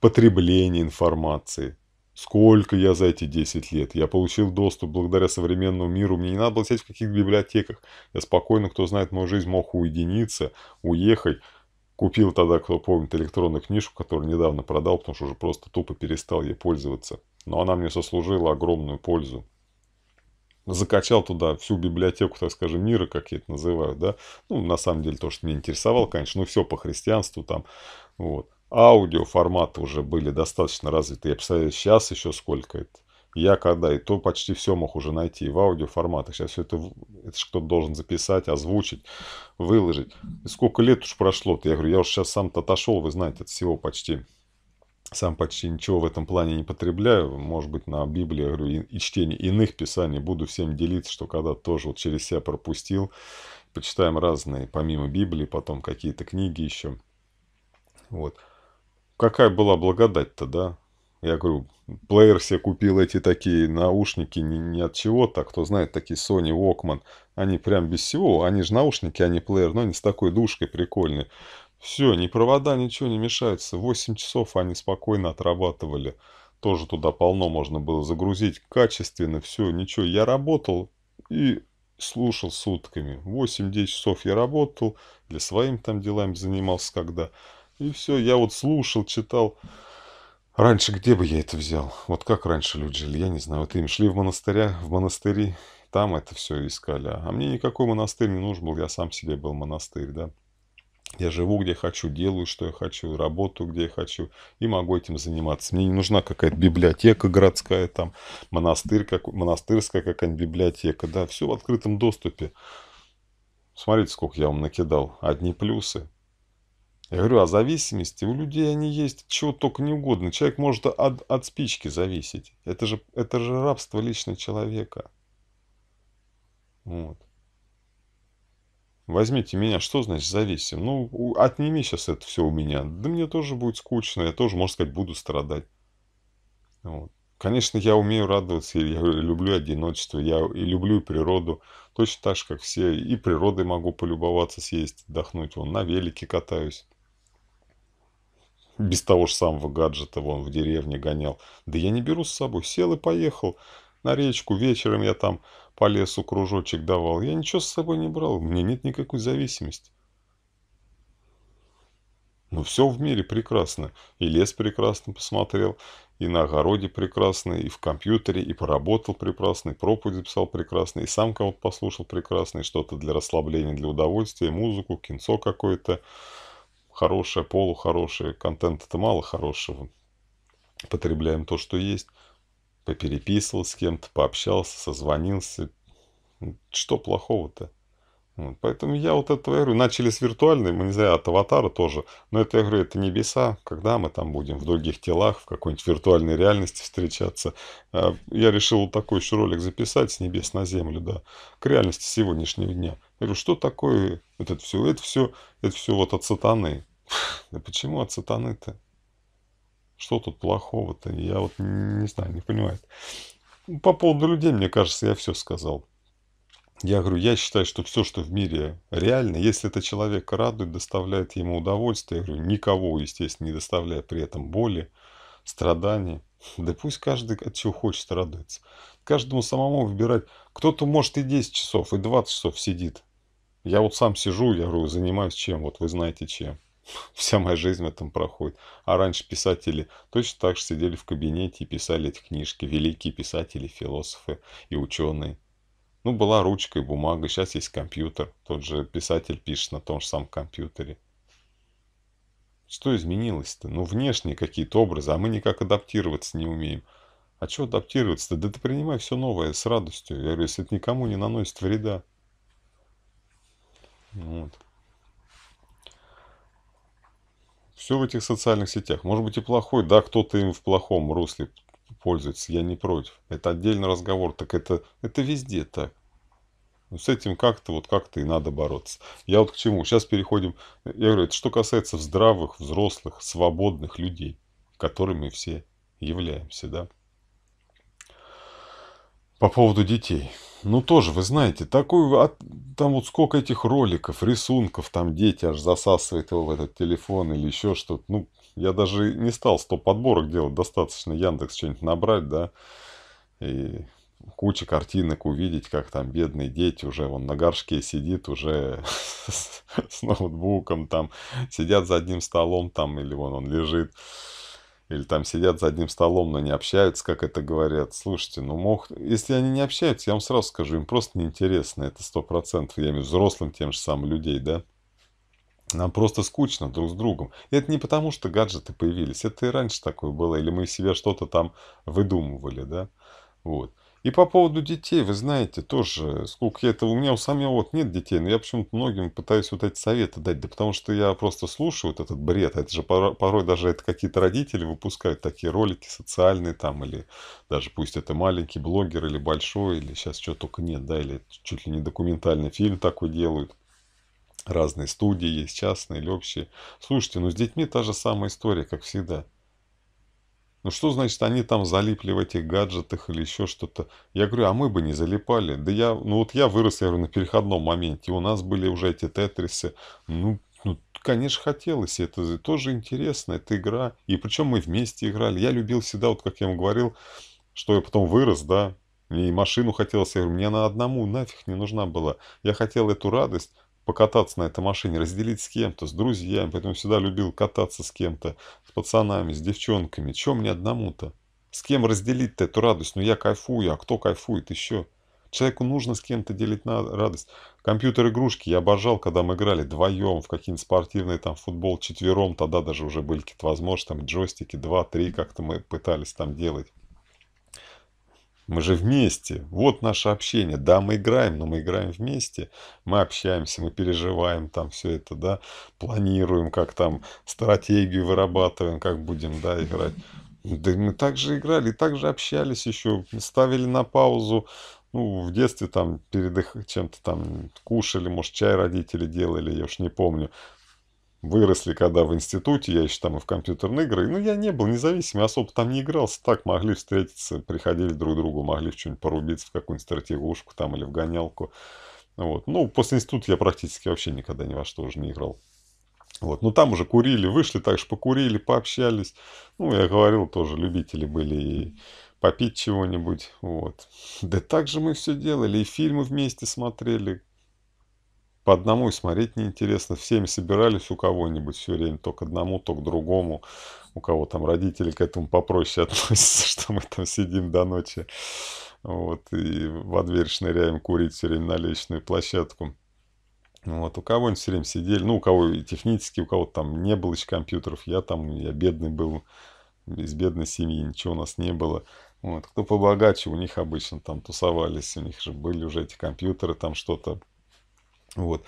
Потребление информации. Сколько я за эти 10 лет? Я получил доступ благодаря современному миру. Мне не надо было сидеть в каких-то библиотеках. Я спокойно, кто знает мою жизнь, мог уединиться, уехать. Купил тогда, кто помнит, электронную книжку, которую недавно продал, потому что уже просто тупо перестал ей пользоваться. Но она мне сослужила огромную пользу. Закачал туда всю библиотеку, так скажем, мира, как я это называю, да. Ну, на самом деле, то, что меня интересовало, конечно, ну, все по христианству там, вот аудио форматы уже были достаточно развиты. Я представляю, сейчас еще сколько это. Я когда, и то почти все мог уже найти в аудио форматах. Сейчас все это, это же кто-то должен записать, озвучить, выложить. И сколько лет уж прошло-то? Я говорю, я уже сейчас сам-то отошел, вы знаете, от всего почти. Сам почти ничего в этом плане не потребляю. Может быть, на Библии, говорю, и, и чтение иных писаний буду всем делиться, что когда тоже вот через себя пропустил. Почитаем разные, помимо Библии, потом какие-то книги еще. Вот какая была благодать-то, да? Я говорю, плеер себе купил эти такие наушники не, не от чего-то, кто знает, такие Sony Walkman, они прям без всего, они же наушники, они а плеер, но они с такой душкой прикольные. Все, ни провода, ничего не мешается. 8 часов они спокойно отрабатывали. Тоже туда полно можно было загрузить. Качественно, все, ничего. Я работал и слушал сутками. 8-10 часов я работал, для своим там делами занимался когда. И все, я вот слушал, читал. Раньше где бы я это взял? Вот как раньше люди жили, я не знаю. Вот им шли в монастыря, в монастыри, там это все искали. А мне никакой монастырь не нужен был, я сам себе был монастырь, да. Я живу, где хочу, делаю, что я хочу, работаю, где я хочу, и могу этим заниматься. Мне не нужна какая-то библиотека городская, там, монастырь, как, монастырская какая-нибудь библиотека, да, все в открытом доступе. Смотрите, сколько я вам накидал. Одни плюсы. Я говорю, а зависимости у людей они есть, чего только не угодно. Человек может от, от спички зависеть. Это же, это же рабство лично человека. Вот. Возьмите меня, что значит зависим? Ну, отними сейчас это все у меня. Да мне тоже будет скучно, я тоже, можно сказать, буду страдать. Вот. Конечно, я умею радоваться, я люблю одиночество, я и люблю природу. Точно так же, как все. И природой могу полюбоваться, съесть, отдохнуть. Вон на велике катаюсь без того же самого гаджета вон в деревне гонял. Да я не беру с собой, сел и поехал на речку, вечером я там по лесу кружочек давал. Я ничего с собой не брал, у меня нет никакой зависимости. Ну, все в мире прекрасно. И лес прекрасно посмотрел, и на огороде прекрасно, и в компьютере, и поработал прекрасно, и проповедь записал прекрасно, и сам кого-то послушал прекрасно, и что-то для расслабления, для удовольствия, музыку, кинцо какое-то хорошее, полухорошее. контент это мало хорошего. Потребляем то, что есть. Попереписывал с кем-то, пообщался, созвонился. Что плохого-то? Поэтому я вот это говорю, начали с виртуальной, мы не знаю, от аватара тоже. Но это, я говорю, это небеса, когда мы там будем в других телах, в какой-нибудь виртуальной реальности встречаться. А, я решил вот такой еще ролик записать с небес на землю, да, к реальности сегодняшнего дня. Я говорю, что такое это все? Это все, это все вот от сатаны. Да почему от сатаны-то? Что тут плохого-то? Я вот не знаю, не понимаю. По поводу людей, мне кажется, я все сказал. Я говорю, я считаю, что все, что в мире реально, если это человека радует, доставляет ему удовольствие, я говорю, никого, естественно, не доставляя при этом боли, страданий. Да пусть каждый от чего хочет радуется. Каждому самому выбирать. Кто-то может и 10 часов, и 20 часов сидит. Я вот сам сижу, я говорю, занимаюсь чем, вот вы знаете чем. вся моя жизнь в этом проходит. А раньше писатели точно так же сидели в кабинете и писали эти книжки. Великие писатели, философы и ученые. Ну, была ручка и бумага, сейчас есть компьютер. Тот же писатель пишет на том же самом компьютере. Что изменилось-то? Ну, внешние какие-то образы, а мы никак адаптироваться не умеем. А что адаптироваться-то? Да ты принимай все новое с радостью. Я говорю, если это никому не наносит вреда. Вот. Все в этих социальных сетях. Может быть и плохой, да, кто-то им в плохом русле пользуется, я не против. Это отдельный разговор, так это, это везде так. Ну, с этим как-то вот как-то и надо бороться. Я вот к чему. Сейчас переходим. Я говорю, это что касается здравых, взрослых, свободных людей, которыми все являемся, да. По поводу детей. Ну тоже, вы знаете, такой, там вот сколько этих роликов, рисунков, там дети аж засасывают его в этот телефон или еще что-то. Ну, я даже не стал 100 подборок делать, достаточно Яндекс что-нибудь набрать, да, и куча картинок увидеть, как там бедные дети уже вон на горшке сидит, уже с ноутбуком там, сидят за одним столом там, или вон он лежит или там сидят за одним столом, но не общаются, как это говорят. Слушайте, ну мог... Если они не общаются, я вам сразу скажу, им просто неинтересно. Это сто процентов. Я имею взрослым тем же самым людей, да? Нам просто скучно друг с другом. И это не потому, что гаджеты появились. Это и раньше такое было. Или мы себе что-то там выдумывали, да? Вот. И по поводу детей, вы знаете, тоже, сколько я это, у меня у самого вот нет детей, но я почему-то многим пытаюсь вот эти советы дать, да потому что я просто слушаю вот этот бред, а это же порой, порой даже это какие-то родители выпускают такие ролики социальные там, или даже пусть это маленький блогер, или большой, или сейчас что только нет, да, или чуть ли не документальный фильм такой делают. Разные студии есть, частные или общие. Слушайте, ну с детьми та же самая история, как всегда. Ну что значит, они там залипли в этих гаджетах или еще что-то? Я говорю, а мы бы не залипали. Да я, ну вот я вырос, я говорю, на переходном моменте. У нас были уже эти тетрисы. Ну, ну конечно, хотелось. Это тоже интересно, это игра. И причем мы вместе играли. Я любил всегда, вот как я вам говорил, что я потом вырос, да. Мне и машину хотелось. Я говорю, мне она одному нафиг не нужна была. Я хотел эту радость покататься на этой машине, разделить с кем-то, с друзьями. Поэтому всегда любил кататься с кем-то, с пацанами, с девчонками. Чем мне одному-то? С кем разделить-то эту радость? Ну я кайфую, а кто кайфует еще? Человеку нужно с кем-то делить на радость. Компьютер-игрушки я обожал, когда мы играли вдвоем в какие-нибудь спортивные там футбол, четвером, тогда даже уже были какие-то возможности, там джойстики, два-три как-то мы пытались там делать. Мы же вместе. Вот наше общение. Да, мы играем, но мы играем вместе. Мы общаемся, мы переживаем там все это, да. Планируем, как там стратегию вырабатываем, как будем, да, играть. Да мы также играли, также общались еще, ставили на паузу. Ну, в детстве там передых чем-то там кушали, может, чай родители делали, я уж не помню выросли, когда в институте, я еще там и в компьютерные игры, ну, я не был независимый, особо там не игрался, так могли встретиться, приходили друг к другу, могли в что-нибудь порубиться, в какую-нибудь стратегушку там или в гонялку. Вот. Ну, после института я практически вообще никогда ни во что уже не играл. Вот. Но ну, там уже курили, вышли, так же покурили, пообщались. Ну, я говорил, тоже любители были и попить чего-нибудь. Вот. Да так же мы все делали, и фильмы вместе смотрели, по одному и смотреть неинтересно. Всеми собирались у кого-нибудь все время. То к одному, то к другому. У кого там родители к этому попроще относятся, что мы там сидим до ночи. Вот, и во дверь шныряем курить все время на личную площадку. Вот, у кого-нибудь все время сидели, ну, у кого и технически, у кого там не было еще компьютеров, я там, я бедный был, из бедной семьи, ничего у нас не было. Вот, кто побогаче, у них обычно там тусовались, у них же были уже эти компьютеры, там что-то вот.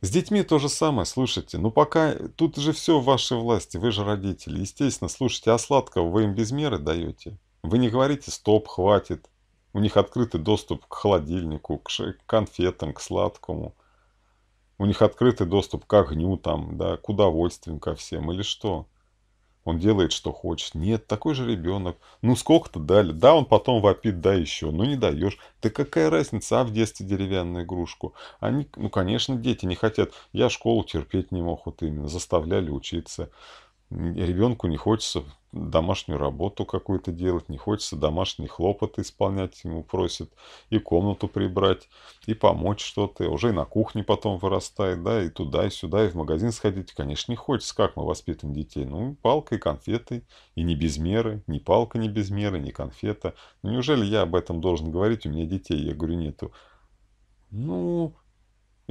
С детьми то же самое, слушайте, ну пока, тут же все в вашей власти, вы же родители. Естественно, слушайте, а сладкого вы им без меры даете? Вы не говорите «стоп, хватит», у них открытый доступ к холодильнику, к конфетам, к сладкому. У них открытый доступ к огню, там, да, к удовольствиям ко всем или что? он делает, что хочет. Нет, такой же ребенок. Ну, сколько-то дали. Да, он потом вопит, да, еще. Ну, не даешь. Да какая разница, а в детстве деревянную игрушку? Они, ну, конечно, дети не хотят. Я школу терпеть не мог вот именно. Заставляли учиться ребенку не хочется домашнюю работу какую-то делать, не хочется домашние хлопоты исполнять, ему просят и комнату прибрать, и помочь что-то, уже и на кухне потом вырастает, да, и туда, и сюда, и в магазин сходить, конечно, не хочется, как мы воспитываем детей, ну, палкой, конфетой, и не без меры, ни палка не без меры, ни конфета, ну, неужели я об этом должен говорить, у меня детей, я говорю, нету, ну,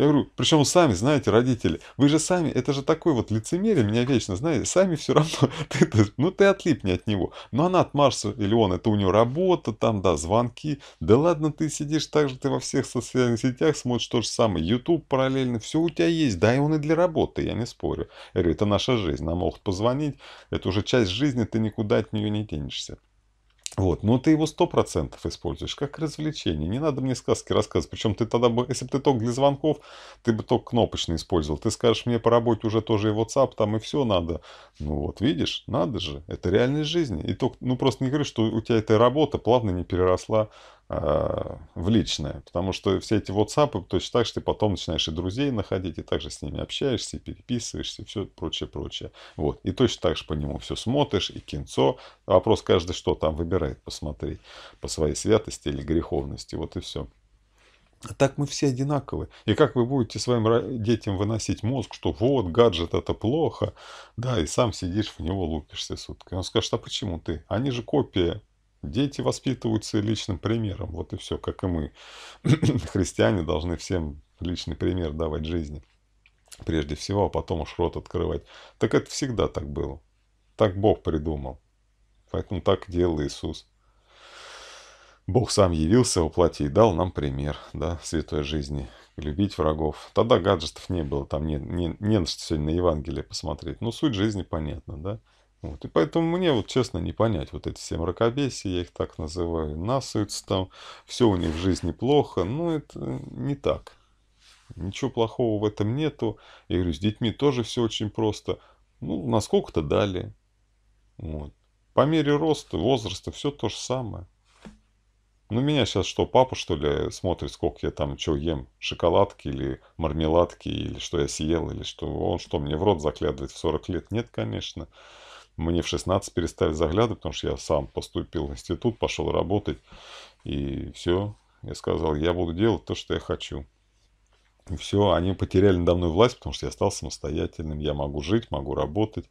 я говорю, причем сами, знаете, родители, вы же сами, это же такой вот лицемерие меня вечно, знаете, сами все равно, ты, ты, ну ты отлипни от него. Но она от или он, это у него работа, там, да, звонки. Да ладно, ты сидишь так же, ты во всех социальных сетях смотришь то же самое, YouTube параллельно, все у тебя есть, да, и он и для работы, я не спорю. Я говорю, это наша жизнь, нам могут позвонить, это уже часть жизни, ты никуда от нее не денешься. Вот, но ну, ты его сто процентов используешь как развлечение. Не надо мне сказки рассказывать. Причем ты тогда бы, если бы ты только для звонков, ты бы только кнопочный использовал. Ты скажешь мне по работе уже тоже и WhatsApp, там и все надо. Ну вот, видишь, надо же. Это реальность жизни. И только, ну просто не говорю, что у тебя эта работа плавно не переросла а, в личное. Потому что все эти WhatsApp точно так же ты потом начинаешь и друзей находить, и также с ними общаешься, и переписываешься, и все прочее, прочее. Вот. И точно так же по нему все смотришь, и кинцо. Вопрос каждый, что там выбирает посмотреть по своей святости или греховности. Вот и все. А так мы все одинаковы. И как вы будете своим детям выносить мозг, что вот, гаджет это плохо, да, и сам сидишь в него лупишься сутки. Он скажет, а почему ты? Они же копия Дети воспитываются личным примером, вот и все, как и мы. Христиане должны всем личный пример давать жизни. Прежде всего, а потом уж рот открывать. Так это всегда так было. Так Бог придумал. Поэтому так делал Иисус. Бог сам явился во плоти и дал нам пример да, святой жизни. Любить врагов. Тогда гаджетов не было, там не, не, не на что сегодня на Евангелие посмотреть. Но ну, суть жизни понятна, да. Вот. И поэтому мне вот честно не понять вот эти все мракобесия, я их так называю, насуются там, все у них в жизни плохо, но ну, это э, не так. Ничего плохого в этом нету. Я говорю, с детьми тоже все очень просто. Ну, насколько-то дали. Вот. По мере роста, возраста, все то же самое. Ну, меня сейчас что, папа, что ли, смотрит, сколько я там что ем? Шоколадки или мармеладки, или что я съел, или что? Он что, мне в рот заглядывает в 40 лет? Нет, конечно. Мне в 16 перестали заглядывать, потому что я сам поступил в институт, пошел работать. И все. Я сказал, я буду делать то, что я хочу. И все, они потеряли надо мной власть, потому что я стал самостоятельным. Я могу жить, могу работать.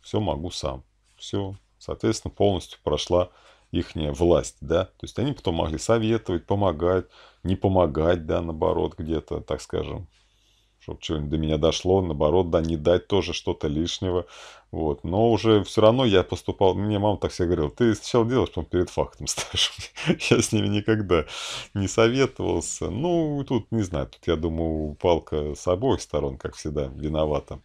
Все могу сам. Все. Соответственно, полностью прошла их власть, да, то есть они потом могли советовать, помогать, не помогать, да, наоборот, где-то, так скажем, чтобы что-нибудь до меня дошло, наоборот, да, не дать тоже что-то лишнего, вот, но уже все равно я поступал, мне мама так всегда говорила, ты сначала делаешь, потом перед фактом ставишь, я с ними никогда не советовался, ну, тут, не знаю, тут, я думаю, палка с обоих сторон, как всегда, виновата,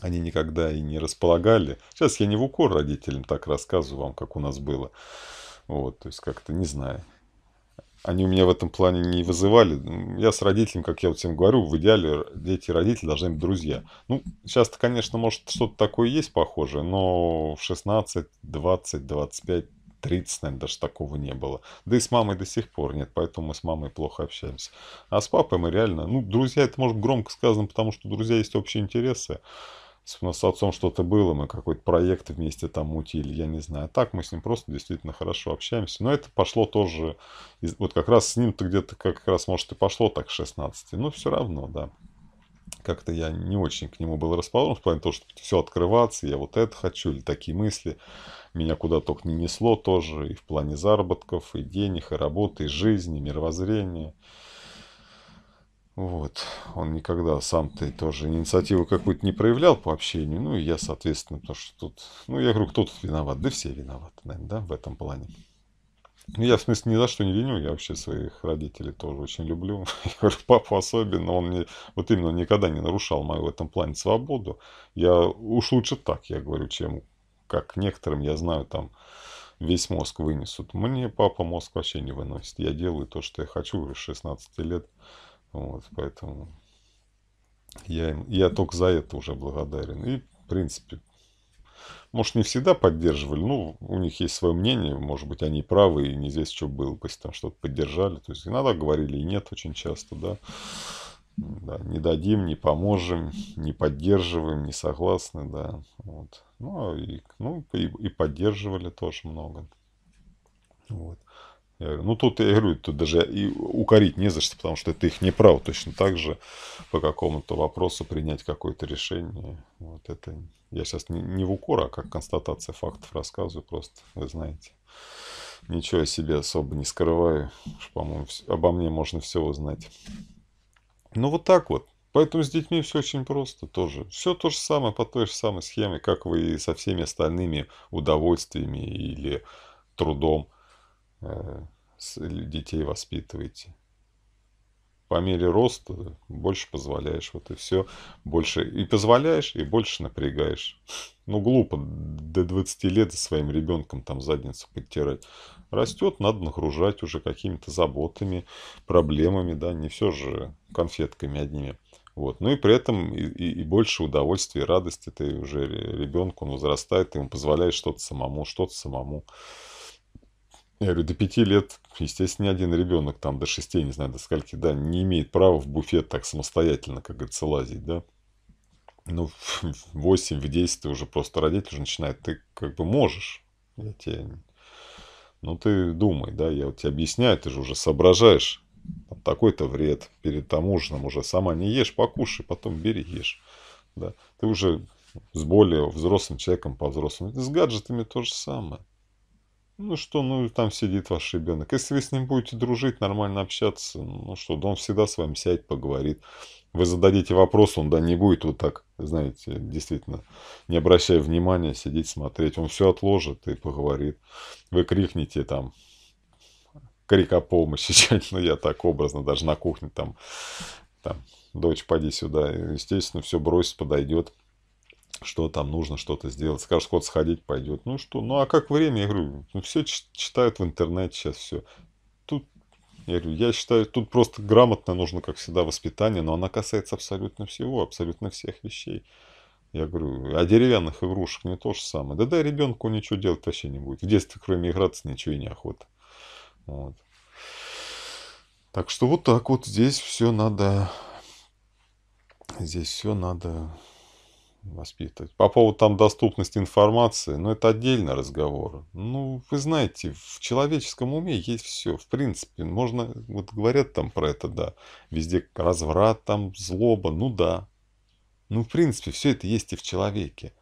они никогда и не располагали, сейчас я не в укор родителям так рассказываю вам, как у нас было, вот, то есть как-то не знаю они у меня в этом плане не вызывали. Я с родителями, как я вот всем говорю, в идеале дети и родители должны быть друзья. Ну, сейчас-то, конечно, может что-то такое есть похожее, но в 16, 20, 25, 30, наверное, даже такого не было. Да и с мамой до сих пор нет, поэтому мы с мамой плохо общаемся. А с папой мы реально, ну, друзья, это может громко сказано, потому что друзья есть общие интересы с у нас с отцом что-то было, мы какой-то проект вместе там мутили, я не знаю. А так мы с ним просто действительно хорошо общаемся. Но это пошло тоже, из, вот как раз с ним-то где-то как раз, может, и пошло так 16. Но все равно, да. Как-то я не очень к нему был расположен, в плане того, что все открываться, я вот это хочу, или такие мысли. Меня куда только не несло тоже, и в плане заработков, и денег, и работы, и жизни, и мировоззрения. Вот. Он никогда сам-то тоже инициативу какую-то не проявлял по общению. Ну, и я, соответственно, потому что тут... Ну, я говорю, кто тут виноват? Да все виноваты, наверное, да, в этом плане. Ну, я, в смысле, ни за что не виню. Я вообще своих родителей тоже очень люблю. Я говорю, папу особенно. Он мне... Вот именно он никогда не нарушал мою в этом плане свободу. Я уж лучше так, я говорю, чем как некоторым, я знаю, там весь мозг вынесут. Мне папа мозг вообще не выносит. Я делаю то, что я хочу уже 16 лет. Вот, поэтому я, им, я только за это уже благодарен. И, в принципе, может, не всегда поддерживали, ну, у них есть свое мнение, может быть, они правы, и неизвестно, что было бы, если там что-то поддержали. То есть иногда говорили и нет очень часто, да. да не дадим, не поможем, не поддерживаем, не согласны, да. Вот. Ну, и, ну, и, и поддерживали тоже много. Вот говорю, ну тут я говорю, тут даже и укорить не за что, потому что это их не право точно так же по какому-то вопросу принять какое-то решение. Вот это я сейчас не, не в укор, а как констатация фактов рассказываю, просто вы знаете. Ничего о себе особо не скрываю. По-моему, обо мне можно все узнать. Ну вот так вот. Поэтому с детьми все очень просто тоже. Все то же самое по той же самой схеме, как вы и со всеми остальными удовольствиями или трудом детей воспитываете. По мере роста больше позволяешь, вот и все. Больше и позволяешь, и больше напрягаешь. Ну, глупо до 20 лет за своим ребенком там задницу подтирать. Растет, надо нагружать уже какими-то заботами, проблемами, да, не все же конфетками одними. Вот. Ну и при этом и, и, и больше удовольствия и радости ты уже ребенку, он возрастает, ты ему позволяешь что-то самому, что-то самому. Я говорю, до пяти лет, естественно, ни один ребенок там до шести, не знаю, до скольки, да, не имеет права в буфет так самостоятельно, как говорится, лазить, да. Ну, в восемь, в десять ты уже просто родитель уже начинает, ты как бы можешь, я тебе... Ну, ты думай, да, я вот тебе объясняю, ты же уже соображаешь, такой-то вред перед ужином уже сама не ешь, покушай, потом бери, ешь, да. Ты уже с более взрослым человеком по-взрослому. С гаджетами то же самое. Ну что, ну там сидит ваш ребенок. Если вы с ним будете дружить, нормально общаться, ну что, да он всегда с вами сядет, поговорит. Вы зададите вопрос, он да не будет вот так, знаете, действительно, не обращая внимания, сидеть, смотреть. Он все отложит и поговорит. Вы крикните там, крик о помощи, ну я так образно, даже на кухне там, там, дочь, поди сюда. Естественно, все бросит, подойдет что там нужно что-то сделать. Скажешь, вот сходить пойдет. Ну что, ну а как время? Я говорю, ну все читают в интернете сейчас все. Тут, я говорю, я считаю, тут просто грамотно нужно, как всегда, воспитание, но она касается абсолютно всего, абсолютно всех вещей. Я говорю, а деревянных игрушек не то же самое. Да да, ребенку ничего делать вообще не будет. В детстве, кроме играться, ничего и неохота. Вот. Так что вот так вот здесь все надо... Здесь все надо воспитывать. По поводу там доступности информации, ну это отдельный разговор. Ну, вы знаете, в человеческом уме есть все. В принципе, можно, вот говорят там про это, да, везде разврат, там злоба, ну да. Ну, в принципе, все это есть и в человеке.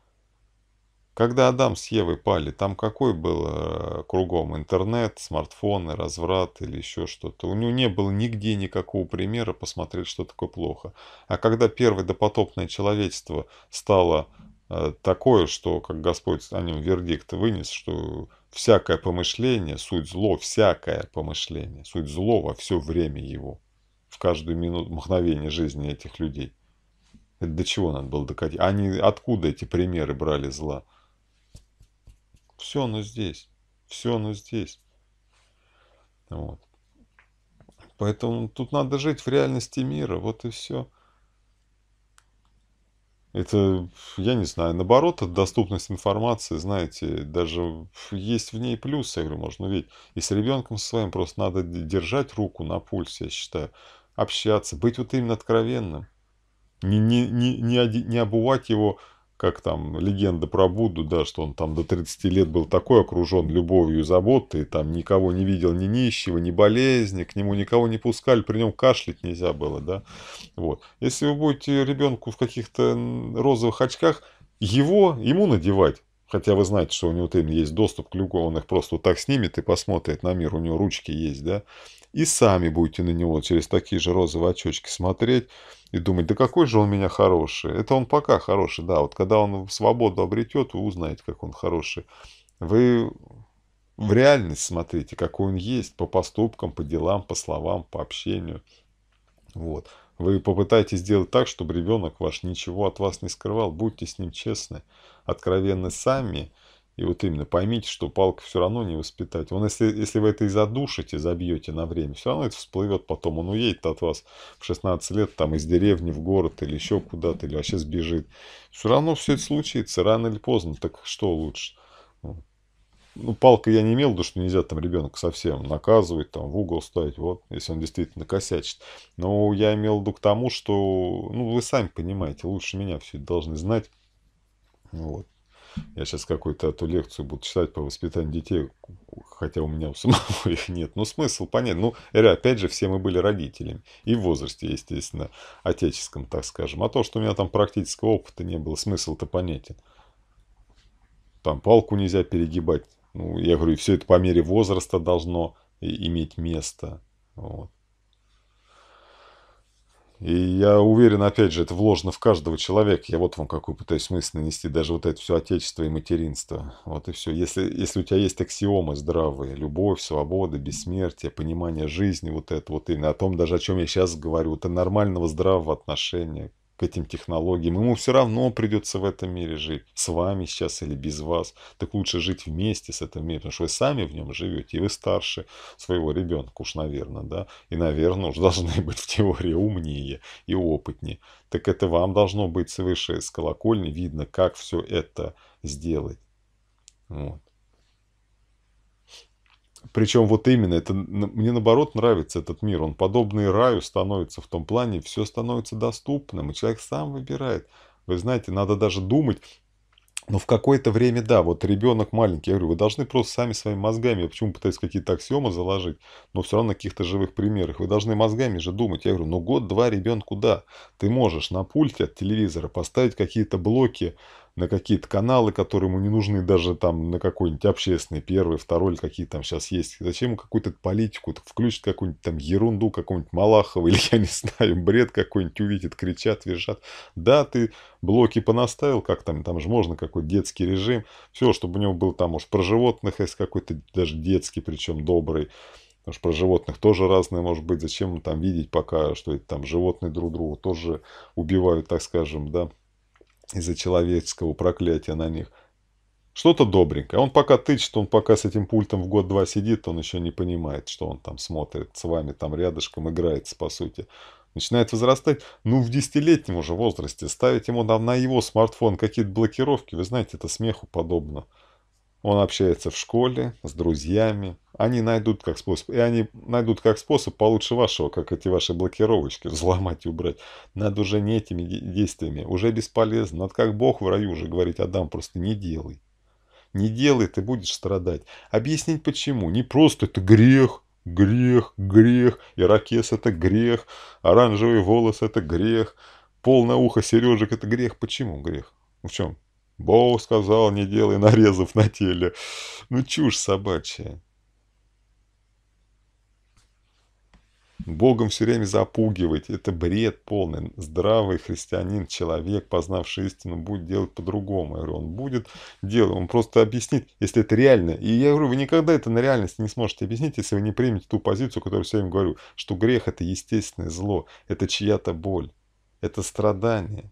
Когда Адам с Евой пали, там какой был э, кругом интернет, смартфоны, разврат или еще что-то. У него не было нигде никакого примера посмотреть, что такое плохо. А когда первое допотопное человечество стало э, такое, что, как Господь о нем вердикт вынес, что всякое помышление, суть зло, всякое помышление, суть зло во все время его, в каждую минуту, мгновение жизни этих людей. Это до чего надо было докатить? Они откуда эти примеры брали зла? Все оно здесь. Все оно здесь. Вот. Поэтому тут надо жить в реальности мира. Вот и все. Это, я не знаю, наоборот, от доступность информации, знаете, даже есть в ней плюсы, я говорю, можно увидеть. И с ребенком своим просто надо держать руку на пульсе, я считаю, общаться, быть вот именно откровенным. Не, не, не, не, не обувать его как там легенда про Будду, да, что он там до 30 лет был такой окружен любовью и заботой, там никого не видел ни нищего, ни болезни, к нему никого не пускали, при нем кашлять нельзя было, да. Вот. Если вы будете ребенку в каких-то розовых очках, его, ему надевать, Хотя вы знаете, что у него там есть доступ к люку, он их просто вот так снимет и посмотрит на мир, у него ручки есть, да. И сами будете на него через такие же розовые очечки смотреть и думать, да какой же он меня хороший. Это он пока хороший, да. Вот когда он свободу обретет, вы узнаете, как он хороший. Вы в реальность смотрите, какой он есть по поступкам, по делам, по словам, по общению. Вот. Вы попытаетесь сделать так, чтобы ребенок ваш ничего от вас не скрывал. Будьте с ним честны, откровенны сами и вот именно поймите, что палка все равно не воспитать. Он, если, если вы это и задушите, забьете на время, все равно это всплывет потом. Он уедет от вас в 16 лет там из деревни в город или еще куда-то, или вообще сбежит. Все равно все это случится, рано или поздно. Так что лучше? Ну, палка я не имел в что нельзя там ребенка совсем наказывать, там в угол ставить, вот, если он действительно косячит. Но я имел в виду к тому, что, ну, вы сами понимаете, лучше меня все это должны знать. Вот. Я сейчас какую-то эту лекцию буду читать по воспитанию детей, хотя у меня у самого их нет. Но ну, смысл понятен. Ну, Эра, опять же, все мы были родителями. И в возрасте, естественно, отеческом, так скажем. А то, что у меня там практического опыта не было, смысл-то понятен. Там палку нельзя перегибать. Ну, я говорю, все это по мере возраста должно иметь место. Вот. И я уверен, опять же, это вложено в каждого человека. Я вот вам какую пытаюсь смысл нанести, даже вот это все отечество и материнство. Вот и все. Если, если у тебя есть аксиомы здравые, любовь, свобода, бессмертие, понимание жизни, вот это вот именно о том, даже о чем я сейчас говорю, вот и нормального здравого отношения к этим технологиям. Ему все равно придется в этом мире жить. С вами сейчас или без вас. Так лучше жить вместе с этим миром, потому что вы сами в нем живете, и вы старше своего ребенка уж, наверное, да. И, наверное, уж должны быть в теории умнее и опытнее. Так это вам должно быть свыше с колокольни видно, как все это сделать. Вот. Причем вот именно, это мне наоборот нравится этот мир, он подобный раю становится в том плане, все становится доступным, и человек сам выбирает. Вы знаете, надо даже думать, но ну, в какое-то время, да, вот ребенок маленький, я говорю, вы должны просто сами своими мозгами, я почему пытаюсь какие-то аксиомы заложить, но все равно на каких-то живых примерах, вы должны мозгами же думать. Я говорю, ну год-два ребенку да, ты можешь на пульте от телевизора поставить какие-то блоки, на какие-то каналы, которые ему не нужны даже там на какой-нибудь общественный, первый, второй, или какие там сейчас есть. Зачем ему какую-то политику, так включит какую-нибудь там ерунду, какую нибудь Малахова, или я не знаю, бред какой-нибудь увидит, кричат, визжат. Да, ты блоки понаставил, как там, там же можно какой-то детский режим, все, чтобы у него был там уж про животных, есть какой-то даже детский, причем добрый. Потому что про животных тоже разное может быть. Зачем там видеть пока, что это там животные друг друга тоже убивают, так скажем, да из-за человеческого проклятия на них. Что-то добренькое. А он пока тычет, он пока с этим пультом в год-два сидит, он еще не понимает, что он там смотрит с вами там рядышком, играет по сути. Начинает возрастать. Ну, в десятилетнем уже возрасте ставить ему там на его смартфон какие-то блокировки, вы знаете, это смеху подобно. Он общается в школе, с друзьями, они найдут как способ. И они найдут как способ получше вашего, как эти ваши блокировочки, взломать и убрать. Надо уже не этими действиями, уже бесполезно. Надо как Бог в раю уже говорить, Адам, просто не делай. Не делай, ты будешь страдать. Объяснить почему. Не просто это грех, грех, грех, ирокез это грех, оранжевый волос это грех, пол на ухо сережек это грех. Почему грех? Ну в чем? Бог сказал, не делай нарезов на теле. Ну, чушь собачья. Богом все время запугивать, Это бред полный. Здравый христианин, человек, познавший истину, будет делать по-другому. Я говорю, он будет делать, он просто объяснит, если это реально. И я говорю, вы никогда это на реальности не сможете объяснить, если вы не примете ту позицию, которую я все время говорю, что грех это естественное зло, это чья-то боль, это страдание.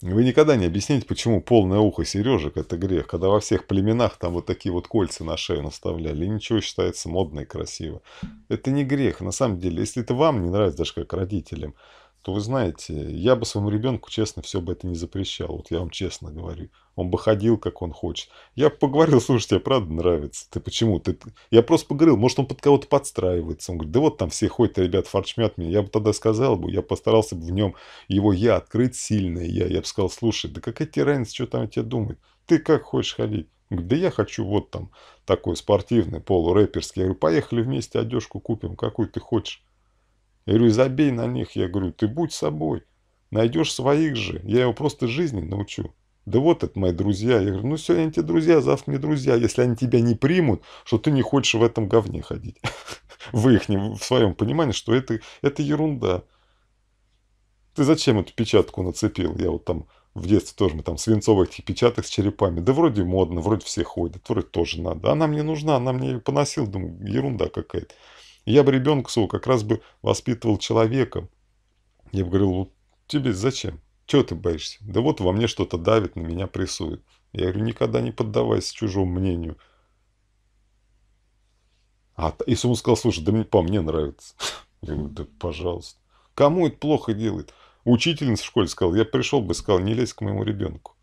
Вы никогда не объясните, почему полное ухо сережек – это грех, когда во всех племенах там вот такие вот кольца на шею наставляли, и ничего считается модно и красиво. Это не грех, на самом деле, если это вам не нравится, даже как родителям – что вы знаете, я бы своему ребенку, честно, все бы это не запрещал. Вот я вам честно говорю. Он бы ходил, как он хочет. Я поговорил, слушай, тебе а правда нравится? Ты почему? Ты... Я просто поговорил, может, он под кого-то подстраивается. Он говорит, да вот там все ходят, ребят, форчмят меня. Я бы тогда сказал бы, я постарался бы в нем его я открыть сильное я. Я бы сказал, слушай, да какая тебе разница, что там тебе думает? Ты как хочешь ходить? Говорит, да я хочу вот там такой спортивный, полурэперский. Я говорю, поехали вместе одежку купим, какую ты хочешь. Я говорю, забей на них. Я говорю, ты будь собой. Найдешь своих же. Я его просто жизни научу. Да вот это мои друзья. Я говорю, ну сегодня они тебе друзья, завтра мне друзья. Если они тебя не примут, что ты не хочешь в этом говне ходить. В их, в своем понимании, что это, это ерунда. Ты зачем эту печатку нацепил? Я вот там в детстве тоже мы там свинцовых этих печаток с черепами. Да вроде модно, вроде все ходят, вроде тоже надо. Она мне нужна, она мне поносила. Думаю, ерунда какая-то. Я бы ребенка своего как раз бы воспитывал человеком. Я бы говорил, тебе зачем? Чего ты боишься? Да вот во мне что-то давит, на меня прессует. Я говорю, никогда не поддавайся чужому мнению. А если он сказал, слушай, да мне, по мне нравится. Я говорю, да пожалуйста. Кому это плохо делает? Учительница в школе сказала, я пришел бы, сказал, не лезь к моему ребенку.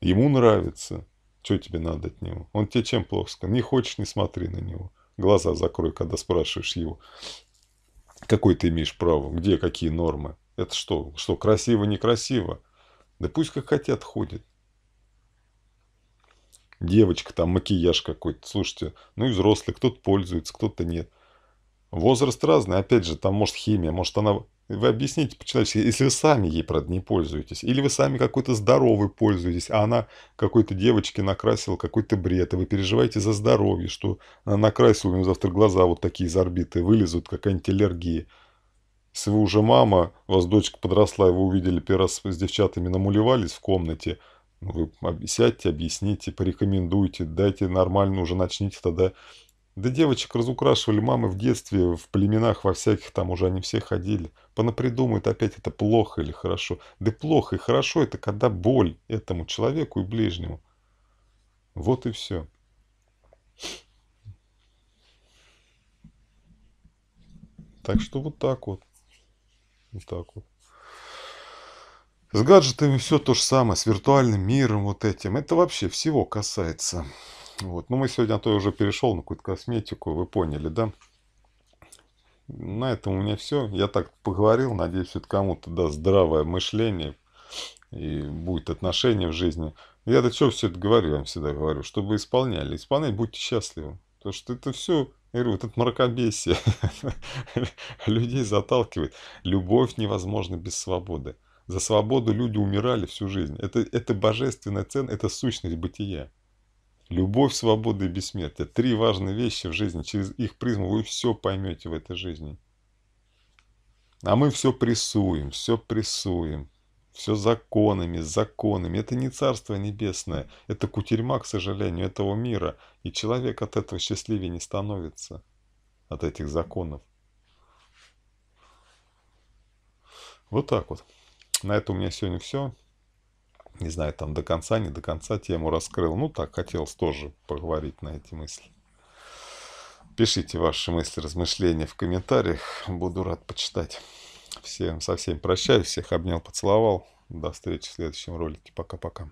Ему нравится. Что тебе надо от него? Он тебе чем плохо сказал? Не хочешь, не смотри на него глаза закрой, когда спрашиваешь его, какой ты имеешь право, где какие нормы. Это что? Что, красиво, некрасиво? Да пусть как хотят ходит. Девочка там, макияж какой-то. Слушайте, ну и взрослый, кто-то пользуется, кто-то нет. Возраст разный, опять же, там может химия, может она вы объясните по-человечески, если вы сами ей, правда, не пользуетесь, или вы сами какой-то здоровый пользуетесь, а она какой-то девочке накрасила какой-то бред, и вы переживаете за здоровье, что она накрасила, у нее завтра глаза вот такие из орбиты вылезут, какая-нибудь аллергия. Если вы уже мама, у вас дочка подросла, и вы увидели первый раз с девчатами намулевались в комнате, ну, вы сядьте, объясните, порекомендуйте, дайте нормально, уже начните тогда да девочек разукрашивали мамы в детстве, в племенах во всяких там уже они все ходили. Понапридумают опять это плохо или хорошо. Да плохо и хорошо это когда боль этому человеку и ближнему. Вот и все. Так что вот так вот. Вот так вот. С гаджетами все то же самое, с виртуальным миром вот этим. Это вообще всего касается. Вот. Ну, мы сегодня а то уже перешел на какую-то косметику, вы поняли, да? На этом у меня все. Я так поговорил, надеюсь, это кому-то даст здравое мышление и будет отношение в жизни. Я-то что все это говорю, я вам всегда говорю, чтобы исполняли. Исполнять, будьте счастливы. Потому что это все, я говорю, вот это мракобесие. Людей заталкивает. Любовь невозможна без свободы. За свободу люди умирали всю жизнь. Это, это божественная ценность, это сущность бытия. Любовь, свобода и бессмертие. Три важные вещи в жизни. Через их призму вы все поймете в этой жизни. А мы все прессуем, все прессуем. Все законами, законами. Это не Царство Небесное. Это кутерьма, к сожалению, этого мира. И человек от этого счастливее не становится. От этих законов. Вот так вот. На этом у меня сегодня все не знаю, там до конца, не до конца тему раскрыл. Ну так, хотелось тоже поговорить на эти мысли. Пишите ваши мысли, размышления в комментариях. Буду рад почитать. Всем со всеми прощаюсь, всех обнял, поцеловал. До встречи в следующем ролике. Пока-пока.